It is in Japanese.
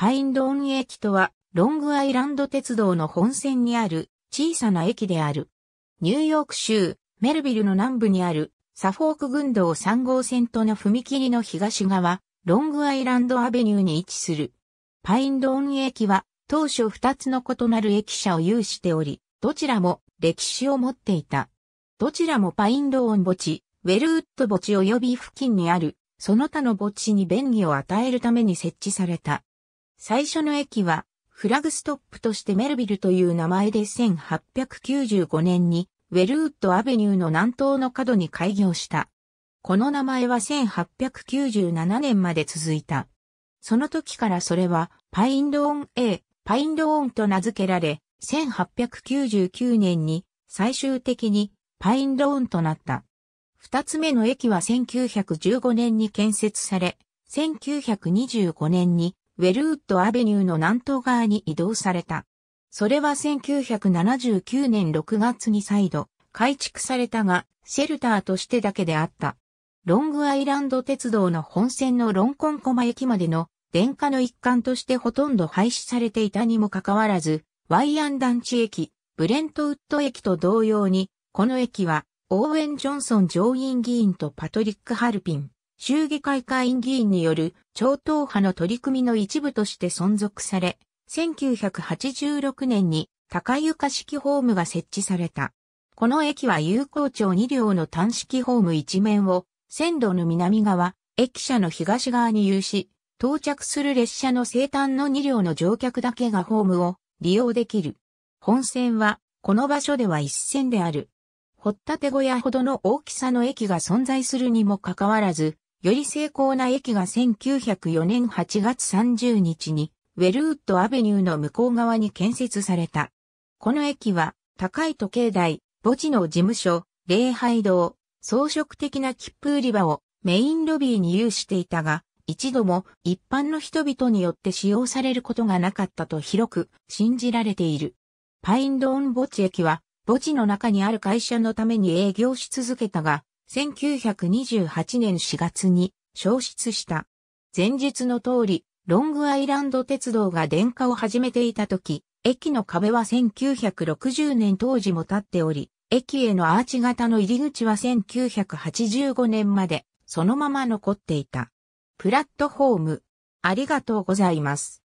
パインドーン駅とは、ロングアイランド鉄道の本線にある小さな駅である。ニューヨーク州メルビルの南部にあるサフォーク群道3号線との踏切の東側、ロングアイランドアベニューに位置する。パインドーン駅は当初2つの異なる駅舎を有しており、どちらも歴史を持っていた。どちらもパインドーン墓地、ウェルウッド墓地及び付近にある、その他の墓地に便宜を与えるために設置された。最初の駅は、フラグストップとしてメルビルという名前で1895年にウェルウッドアベニューの南東の角に開業した。この名前は1897年まで続いた。その時からそれはパインドーン A、パインドーンと名付けられ、1899年に最終的にパインドーンとなった。二つ目の駅は1915年に建設され、1925年にウェルウッドアベニューの南東側に移動された。それは1979年6月に再度改築されたが、シェルターとしてだけであった。ロングアイランド鉄道の本線のロンコンコマ駅までの電化の一環としてほとんど廃止されていたにもかかわらず、ワイアン団地駅、ブレントウッド駅と同様に、この駅は、オーウェン・ジョンソン上院議員とパトリック・ハルピン、衆議会会員議員による超党派の取り組みの一部として存続され、1986年に高床式ホームが設置された。この駅は有効町2両の単式ホーム一面を線路の南側、駅舎の東側に有し、到着する列車の生誕の2両の乗客だけがホームを利用できる。本線は、この場所では一線である。掘った手小屋ほどの大きさの駅が存在するにもかかわらず、より精巧な駅が1904年8月30日に、ウェルウッドアベニューの向こう側に建設された。この駅は、高い時計台、墓地の事務所、礼拝堂、装飾的な切符売り場をメインロビーに有していたが、一度も一般の人々によって使用されることがなかったと広く信じられている。パインドーン墓地駅は、墓地の中にある会社のために営業し続けたが、1928年4月に消失した。前述の通り、ロングアイランド鉄道が電化を始めていた時、駅の壁は1960年当時も立っており、駅へのアーチ型の入り口は1985年までそのまま残っていた。プラットホーム、ありがとうございます。